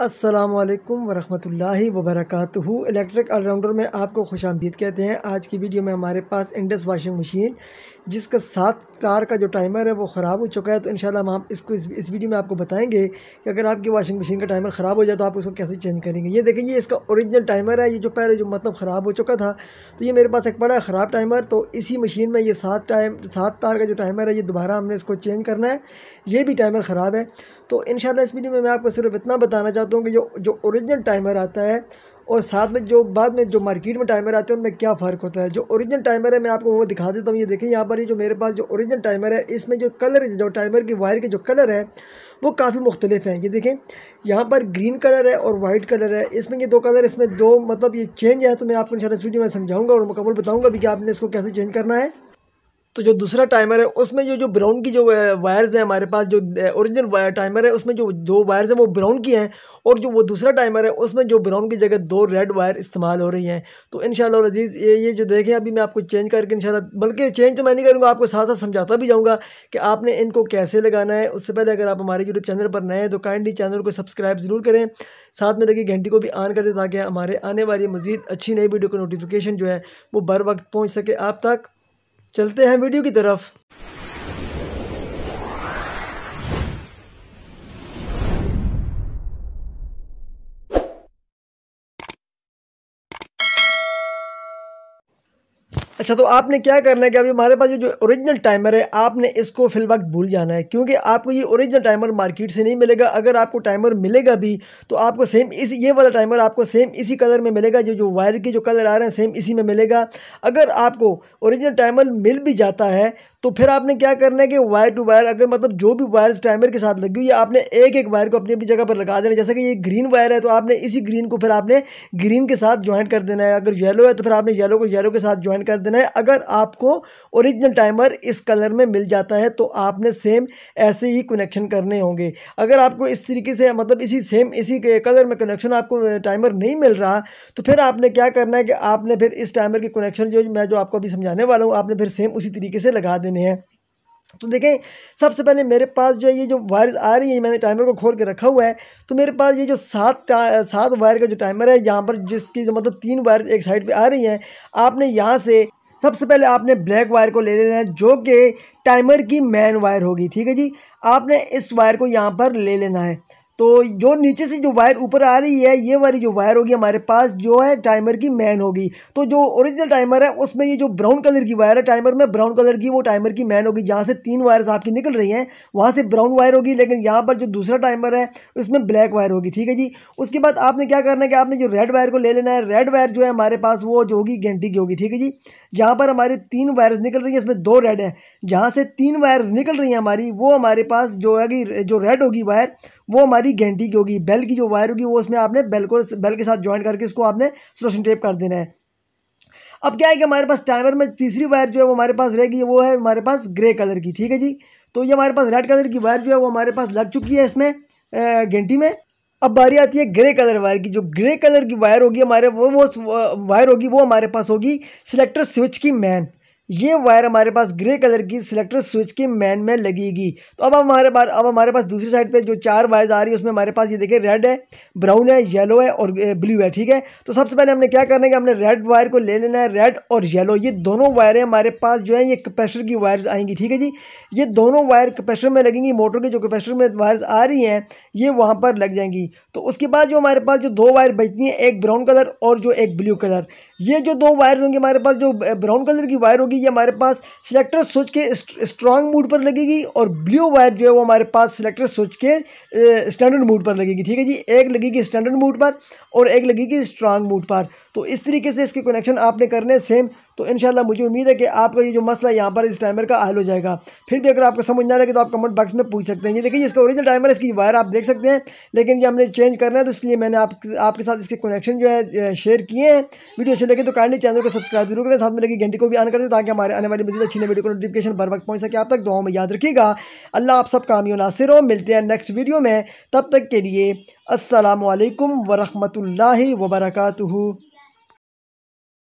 असलकम वरहमल वबरक electric allrounder में आपको खुश आमदीद कहते हैं आज की वीडियो में हमारे पास इंडस वाशिंग मशीन जिसका सात तार का जो टाइमर है वो ख़राब हो चुका है तो इन हम आप इसको इस, इस वीडियो में आपको बताएंगे कि अगर आपकी वाशिंग मशीन का टाइमर ख़राब हो जाए तो आप उसको कैसे चेंज करेंगे ये देखें ये इसका औरिजिनल टाइमर है ये जो पहले जो मतलब ख़राब हो चुका था तो ये मेरे पास एक बड़ा ख़राब टाइमर तो इसी मशीन में ये सात टाइम सात तार का जो टाइमर है ये दोबारा हमने इसको चेंज करना है ये भी टाइमर ख़राब है तो इन इस वीडियो में मैं आपको सिर्फ इतना बताना चाहूँगा चाहता हूँ कि जो जो ओरिजिनल टाइमर आता है और साथ में जो बाद में जो मार्केट में टाइमर आते हैं उनमें क्या फ़र्क होता है जो ओरिजिनल टाइमर है मैं आपको वो दिखा देता हूँ ये देखिए यहाँ पर ये जो मेरे पास जो ओरिजिनल टाइमर है इसमें जो कलर जो टाइमर की वायर के जो कलर है वो काफ़ी मुख्तलिफ हैं ये देखें यहाँ पर ग्रीन कलर है और वाइट कलर है इसमें ये दो कलर इसमें दो मतलब ये चेंज है तो मैं आपको इन इस वीडियो में समझाऊँगा और मुकम्मल बताऊँगा भी कि आपने इसको कैसे चेंज करना है तो जो दूसरा टाइमर है उसमें जो जो ब्राउन की जो वायर्स हैं हमारे पास जो ओरिजिनल टाइमर है उसमें जो दो वायर्स हैं वो ब्राउन की हैं और जो वो दूसरा टाइमर है उसमें जो ब्राउन की जगह दो रेड वायर इस्तेमाल हो रही हैं तो इन अजीज़ ये ये जो देखें अभी मैं आपको चेंज करके इन बल्कि चेंज तो मैं नहीं करूँगा आपको साथ साथ समझाता भी जाऊँगा कि आपने इनको कैसे लगाना है उससे पहले अगर आप हमारे यूट्यूब चैनल पर नए हैं तो काइंडली चैनल को सब्सक्राइब ज़रूर करें साथ में लगी घंटी को भी ऑन कर दें ताकि हमारे आने वाली मज़ीद अच्छी नई वीडियो का नोटिफिकेशन जो है वो बर वक्त पहुँच सके आप तक चलते हैं वीडियो की तरफ अच्छा तो आपने क्या करना है कि अभी हमारे पास जो ओरिजिनल टाइमर है आपने इसको फिल वक्त भूल जाना है क्योंकि आपको ये ओरिजिनल टाइमर मार्केट से नहीं मिलेगा अगर आपको टाइमर मिलेगा भी तो आपको सेम इस ये वाला टाइमर आपको सेम इसी कलर में मिलेगा जो जो वायर के जो कलर आ रहे हैं सेम इसी में मिलेगा अगर आपको ओरिजिनल टाइमर मिल भी जाता है तो फिर आपने क्या करना है कि वायर टू वायर अगर मतलब जो भी वायर टाइमर के साथ लगी हुई है आपने एक एक वायर को अपनी अपनी जगह पर लगा देना जैसे कि ये ग्रीन वायर है तो आपने इसी ग्रीन को फिर आपने ग्रीन के साथ ज्वाइन कर देना है अगर येलो है तो फिर आपने येलो को येलो के साथ ज्वाइन कर देना है अगर आपको ओरिजिनल टाइमर इस कलर में मिल जाता है तो आपने सेम ऐसे ही कनेक्शन करने होंगे अगर आपको इस तरीके से मतलब इसी सेम इसी कलर में कनेक्शन आपको टाइमर नहीं मिल रहा तो फिर आपने क्या करना है कि आपने फिर इस टाइमर के कनेक्शन जो मैं जो आपको अभी समझाने वाला हूँ आपने फिर सेम उसी तरीके से लगा देना लेने हैं तो देखें सबसे पहले मेरे पास जो है ये जो वायर आ रही है मैंने टाइमर को खोल के रखा हुआ है तो मेरे पास ये जो सात सात वायर का जो टाइमर है यहाँ पर जिसकी जो मतलब तीन वायर एक साइड पे आ रही हैं आपने यहाँ से सबसे पहले आपने ब्लैक वायर को ले लेना है जो कि टाइमर की मेन वायर होगी ठीक है जी आपने इस वायर को यहाँ पर ले लेना है तो जो नीचे से जो वायर ऊपर आ रही है ये वाली जो वायर होगी हमारे पास जो है टाइमर की मैन होगी तो जो ओरिजिनल टाइमर है उसमें ये जो ब्राउन कलर की वायर है टाइमर में ब्राउन कलर की वो टाइमर की मैन होगी जहाँ से तीन वायर्स आपकी निकल रही हैं वहाँ से ब्राउन वायर होगी लेकिन यहाँ पर जो दूसरा टाइमर है उसमें ब्लैक वायर होगी ठीक है जी उसके बाद आपने क्या करना है कि आपने जो रेड वायर को ले लेना है रेड वायर जो है हमारे पास वो जो होगी घंटी की होगी ठीक है जी जहाँ पर हमारी तीन वायर्स निकल रही है इसमें दो रेड है जहाँ से तीन वायर निकल रही है हमारी वो हमारे पास जो है कि जो रेड होगी वायर वो हमारी घंटी की होगी बेल की जो वायर होगी वो उसमें आपने बेल को बेल के साथ ज्वाइन करके इसको आपने सोलेशन टेप कर देना है अब क्या है कि हमारे पास टाइमर में तीसरी वायर जो है वो हमारे पास रहेगी वो है हमारे पास ग्रे कलर की ठीक है जी तो ये हमारे पास रेड कलर की वायर जो है वो हमारे पास लग चुकी है इसमें घंटी में अब बारी आती है ग्रे कलर वायर की जो ग्रे कलर की वायर होगी हमारे वो वो वायर होगी वो हमारे पास होगी सिलेक्टर स्विच की मैन ये वायर हमारे पास ग्रे कलर की सिलेक्टर स्विच के मैन में लगेगी तो अब हमारे पास अब हमारे पास दूसरी साइड पे जो चार वायर्स आ रही है उसमें हमारे पास ये देखिए रेड है ब्राउन है येलो है और ब्लू है ठीक है तो सबसे पहले हमने क्या करना है कि हमने रेड वायर को ले लेना है रेड और येलो ये दोनों वायर हमारे पास जो है ये कैपेसिटर की वायर्स आएंगी ठीक है जी ये दोनों वायर कैपेसिटर में लगेंगी मोटर की जो कैपेसिटर में वायर्स आ रही हैं ये वहाँ पर लग जाएंगी तो उसके बाद जो हमारे पास जो दो वायर बचती हैं एक ब्राउन कलर और जो एक ब्लू कलर ये जो दो वायर होंगे हमारे पास जो ब्राउन कलर की वायर होगी ये हमारे पास सिलेक्टर स्विच के स्ट्रांग मोड पर लगेगी और ब्लू वायर जो है वो हमारे पास सिलेक्टर स्विच के स्टैंडर्ड मोड पर लगेगी ठीक है जी एक लगेगी स्टैंडर्ड मोड पर और एक लगेगी स्ट्रांग मोड पर तो इस तरीके से इसके कनेक्शन आपने करने सेम तो इन मुझे उम्मीद है कि आपका ये जो मसला यहाँ पर इस टाइमर का हल हो जाएगा फिर भी अगर आपको समझ ना रहे तो आप कमेंट बॉक्स में पूछ सकते हैं ये देखिए इसका ओरिजिनल टाइमर इसकी वायर आप देख सकते हैं लेकिन ये हमने चेंज करना है तो इसलिए मैंने आप, आपके साथ इसके कनेक्शन जो है शेयर किए हैं वीडियो अच्छी लगे तो काइंडली चैनल को सब्सक्राइब जरूर करें साथ में लगी घंटी को भी ऑन कर दें ताकि हमारे आने वाली मजीद अच्छी वीडियो को नोटिफिकेशन बर वक्त पहुँच सके आप तक दुआ में याद रखिएगा अल्लाह आप सब कामियों नासिर हो मिलते हैं नेक्स्ट वीडियो में तब तक के लिए असलकम ला वरकू